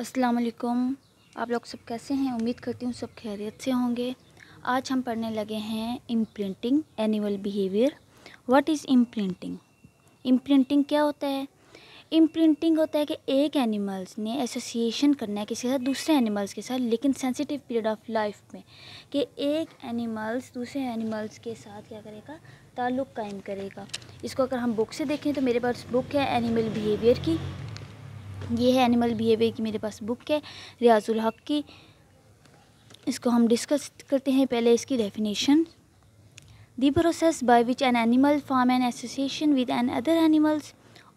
अस्सलाम वालेकुम आप लोग सब कैसे हैं उम्मीद करती हूँ सब खैरियत से होंगे आज हम पढ़ने लगे हैं imprinting animal behaviour what is imprinting imprinting क्या होता है इम्प्रिंटिंग होता है कि एक एनिमल्स ने एसोसिएशन करना है किसी के साथ दूसरे एनिमल्स के साथ लेकिन सेंसिटिव पीरियड ऑफ लाइफ में कि एक एनिमल्स दूसरे एनिमल्स के साथ क्या करेगा ताल्लुक़ कायम करेगा इसको अगर हम बुक से देखें तो मेरे पास बुक है एनिमल बिहेवियर की ये है एनिमल बिहेवियर की मेरे पास बुक है रियाजुल हक की इसको हम डिस्कस करते हैं पहले इसकी definition the process by which an animal form an association with another animals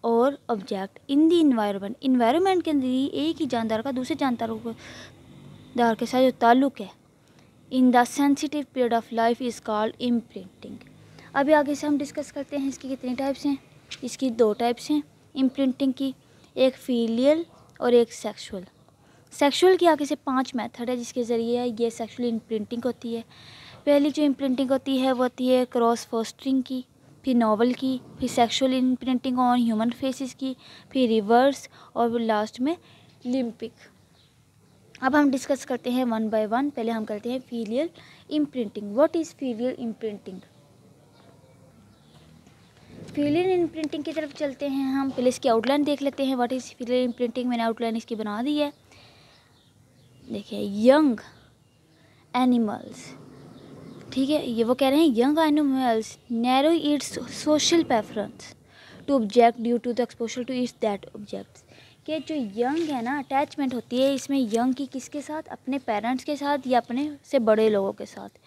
और object in the environment environment के अंदर ही एक ही जानदार का दूसरे जानदारों को दार के साथ जो ताल्लुक़ है in the sensitive period of life is called imprinting अभी आगे से हम डिस्कस करते हैं इसकी कितनी टाइप्स हैं इसकी दो टाइप्स हैं इम्प्रिंटिंग की एक फीलियल और एक सेक्सुअल सेक्सुअल की आगे से पांच मेथड है जिसके ज़रिए ये सेक्सुअल इम्प्रिंटिंग होती है पहली जो इम्प्रिंटिंग होती है वो होती है क्रॉस फोस्टरिंग की फिर नॉवल की फिर sexual imprinting on human faces की फिर रिवर्स और लास्ट में लिम्पिक अब हम डिस्कस करते हैं वन बाय वन पहले हम करते हैं filial imprinting what is filial imprinting filial imprinting की तरफ चलते हैं हम पहले इसकी आउटलाइन देख लेते हैं what is filial imprinting मैंने आउटलाइन इसकी बना दी है देखिए यंग एनिमल्स ठीक है ये वो कह रहे हैं young animals narrow its social preference to object due to the exposure to its that objects कि जो यंग है ना अटैचमेंट होती है इसमें यंग की किसके साथ अपने पेरेंट्स के साथ या अपने से बड़े लोगों के साथ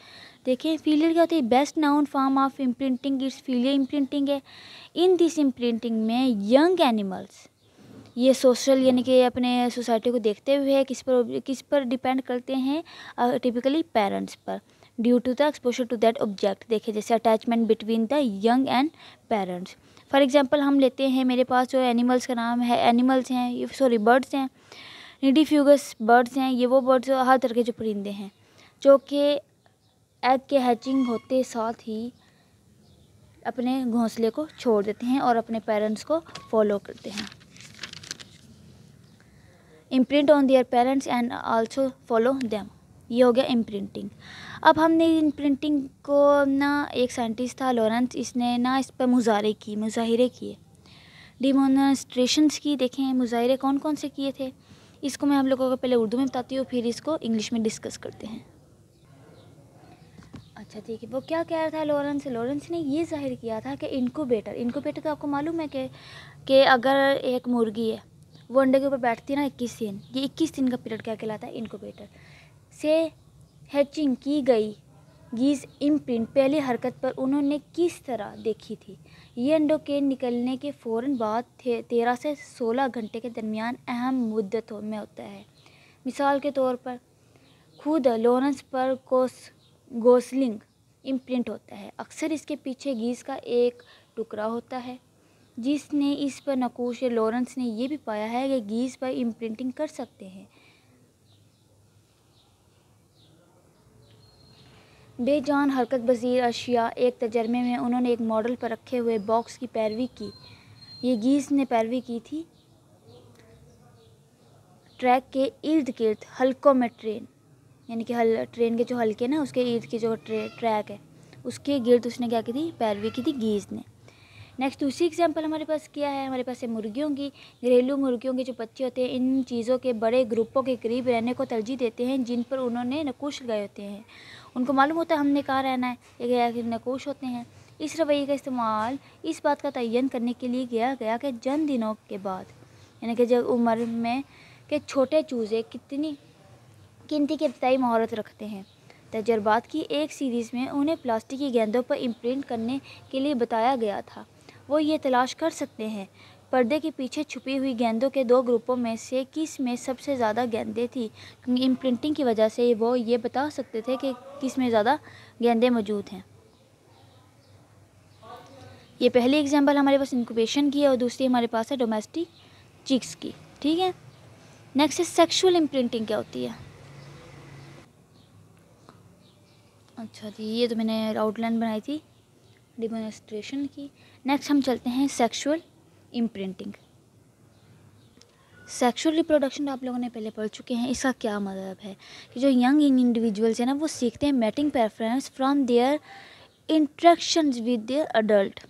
देखें फीलियर क्या होती है best known form of imprinting its filial imprinting है इन दिस इम्प्रिंटिंग में यंग एनिमल्स ये सोशल यानी कि अपने सोसाइटी को देखते हुए किस पर किस पर डिपेंड करते हैं टिपिकली पेरेंट्स पर due to the exposure to that object देखें जैसे attachment between the young and parents for example हम लेते हैं मेरे पास जो एनिमल्स का नाम है एनिमल्स हैं ये सॉरी बर्ड्स हैं निडी फ्यूगस बर्ड्स हैं ये वो बर्ड्स हर तरह के जो परिंदे हैं जो कि एग के हैचिंग होते साथ ही अपने घोंसले को छोड़ देते हैं और अपने पेरेंट्स को फॉलो करते हैं imprint on their parents and also follow them ये हो गया इम्प्रिंटिंग अब हमने इम्प्रिंटिंग को ना एक साइंटिस्ट था लॉरेंस इसने ना इस पर मुजाहरे की मुजाहरे किए डिमोनस्ट्रेशंस की देखें मुजाहरे कौन कौन से किए थे इसको मैं हम लोगों को पहले उर्दू में बताती हूँ फिर इसको इंग्लिश में डिस्कस करते हैं अच्छा ठीक है वो क्या कह रहा था लॉरेंस लॉरेंस ने ये जाहिर किया था कि इनकोबेटर इनकोबेटर तो आपको मालूम है कि कि अगर एक मुर्गी है वो अंडे के ऊपर बैठती है ना इक्कीस दिन ये इक्कीस दिन का पीरियड क्या कहलाता है इनकोबेटर से हैचिंग की गई गीज इम्प्रिंट पहली हरकत पर उन्होंने किस तरह देखी थी ये अंडों के निकलने के फ़ौर बाद तेरह से सोलह घंटे के दरमियान अहम मुद्दतों में होता है मिसाल के तौर पर खुद लॉरेंस पर कोस गोसलिंग इम्प्रिंट होता है अक्सर इसके पीछे गीज़ का एक टुकड़ा होता है जिसने इस पर नकूश लॉरेंस ने यह भी पाया है कि गीज़ पर इम्प्रिंटिंग कर सकते हैं बेजान हरकत बजीर अशिया एक तजर्मे में उन्होंने एक मॉडल पर रखे हुए बॉक्स की पैरवी की ये गीस ने पैरवी की थी ट्रैक के इर्द गिर्द हल्कों में ट्रेन यानी कि हल ट्रेन के जो हल्के ना उसके ईद की जो ट्रे ट्रैक है उसके गिर्द उसने क्या की थी पैरवी की थी गीज ने नेक्स्ट दूसरी एग्जाम्पल हमारे पास क्या है हमारे पास है मुर्गियों की घरेलू मुर्गियों के जो बच्चे होते हैं इन चीज़ों के बड़े ग्रुपों के करीब रहने को तरजीह देते हैं जिन पर उन्होंने नकुश गए होते हैं उनको मालूम होता है हमने कहाँ रहना है ये नकुश होते हैं इस रवैये का इस्तेमाल इस बात का तयन करने के लिए किया गया कि जन दिनों के बाद यानी कि जब उम्र में के छोटे चूज़े कितनी गिनती के इब्तई महारत रखते हैं तजर्बात की एक सीरीज़ में उन्हें प्लास्टिक की गेंदों पर इम्प्रिंट करने के लिए बताया गया था वो ये तलाश कर सकते हैं पर्दे के पीछे छुपी हुई गेंदों के दो ग्रुपों में से किस में सबसे ज़्यादा गेंदें थी इम्प्रिंटिंग की वजह से वो ये बता सकते थे कि किस में ज़्यादा गेंदें मौजूद हैं ये पहली एग्जांपल हमारे पास इंक्यूबेशन की है और दूसरी हमारे पास है डोमेस्टिक चिक्स की ठीक है नेक्स्ट है सेक्शुअल इम्प्रिंटिंग क्या होती है अच्छा जी ये तो मैंने आउटलाइन बनाई थी डिमोनस्ट्रेशन की नेक्स्ट हम चलते हैं सेक्सुअल इम्प्रिंटिंग सेक्सुअल रिप्रोडक्शन आप लोगों ने पहले पढ़ चुके हैं इसका क्या मतलब है कि जो यंग इंडिविजुअल्स हैं ना वो सीखते हैं mating preference from their interaction with their adult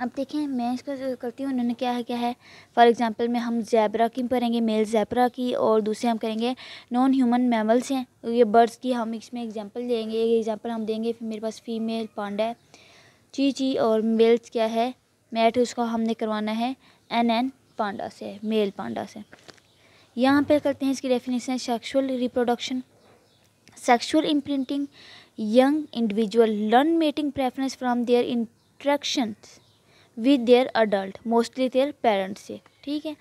अब देखें मैं इसका जो करती हूँ उन्होंने क्या है क्या है फॉर एग्जांपल में हम जैबरा की पढ़ेंगे मेल जैबरा की और दूसरे हम करेंगे नॉन ह्यूमन मैमल्स हैं ये बर्ड्स की हम इसमें एग्जांपल देंगे एक एग्जांपल हम देंगे फिर मेरे पास फीमेल पांडा है ची ची और मेल्स क्या है मैट उसका हमने करवाना है एन एन पांडा से मेल पांडा से यहाँ पर करते हैं इसकी definition sexual reproduction sexual imprinting young individual learn mating preference from their interactions with their adult mostly their parents से ठीक है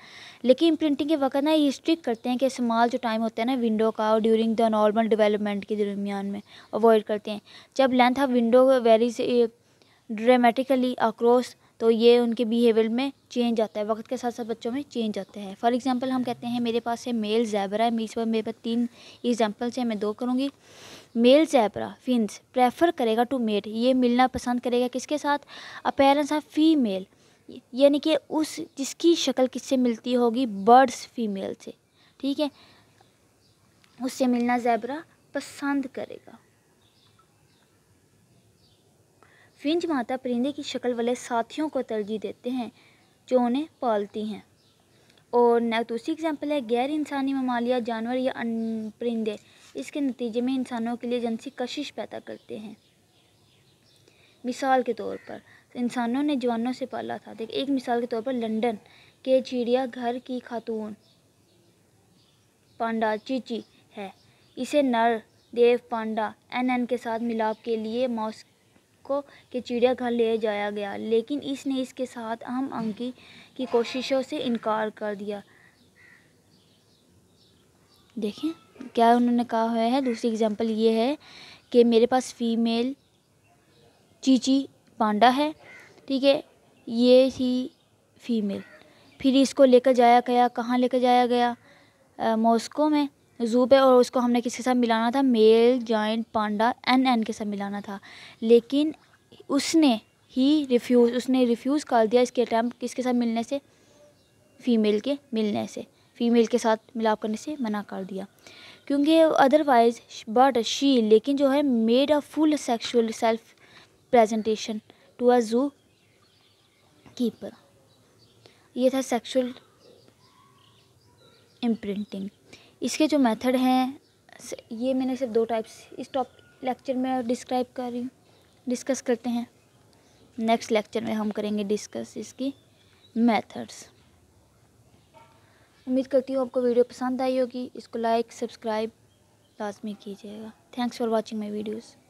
लेकिन प्रिंटिंग के वक्त ना ये स्ट्रिक करते हैं कि इस्तेमाल जो टाइम होता है ना विंडो का और ड्यूरिंग द नॉर्मल डेवलपमेंट के दरमियान में अवॉइड करते हैं जब length of window varies dramatically across तो ये उनके बिहेवियर में चेंज आता है वक्त के साथ साथ बच्चों में चेंज आता है फॉर एग्जांपल हम कहते हैं मेरे पास है मेल जैबरा है मेरे पास मेरे पास तीन एग्जांपल्स हैं मैं दो करूँगी मेल जैबरा फिंस प्रेफर करेगा टू मेट ये मिलना पसंद करेगा किसके साथ अपेरेंस ऑफ फीमेल यानी कि उस जिसकी शक्ल किससे मिलती होगी बर्ड्स फीमेल से ठीक है उससे मिलना जैबरा पसंद करेगा फिंज माता परिंदे की शक्ल वाले साथियों को तरजीह देते हैं जो उन्हें पालती हैं और दूसरी एग्जांपल है गैर इंसानी ममालिया जानवर या परिंदे इसके नतीजे में इंसानों के लिए जनसी कशिश पैदा करते हैं मिसाल के तौर पर इंसानों ने जवानों से पाला था देख एक मिसाल के तौर पर लंदन के चिड़ियाघर की खातून पांडा चीची है इसे नर देव पांडा एन एन के साथ मिलाप के लिए मॉस्क को के चिड़ियाघर ले जाया गया लेकिन इसने इसके साथ अहम अंकी की कोशिशों से इनकार कर दिया देखें क्या उन्होंने कहा हुआ है दूसरी एग्जांपल ये है कि मेरे पास फीमेल चीची पांडा है ठीक है ये थी फीमेल फिर इसको लेकर जाया गया कहाँ लेकर जाया गया मॉस्को में ज़ू पे और उसको हमने किसके साथ मिलाना था मेल जॉइंट पांडा एन एन के साथ मिलाना था लेकिन उसने ही रिफ्यूज़ उसने रिफ्यूज़ कर दिया इसके अटैम्प्ट किसके साथ मिलने से फ़ीमेल के मिलने से फ़ीमेल के साथ मिलाप करने से मना कर दिया क्योंकि अदरवाइज़ बट शी लेकिन जो है made a full sexual self presentation to a zookeeper ये था सेक्शुअल इम्प्रिंटिंग इसके जो मेथड हैं ये मैंने सिर्फ दो टाइप्स इस टॉप लेक्चर में डिस्क्राइब कर रही हूँ डिस्कस करते हैं नेक्स्ट लेक्चर में हम करेंगे डिस्कस इसकी मेथड्स उम्मीद करती हूँ आपको वीडियो पसंद आई होगी इसको लाइक सब्सक्राइब लाजमी कीजिएगा thanks for watching my videos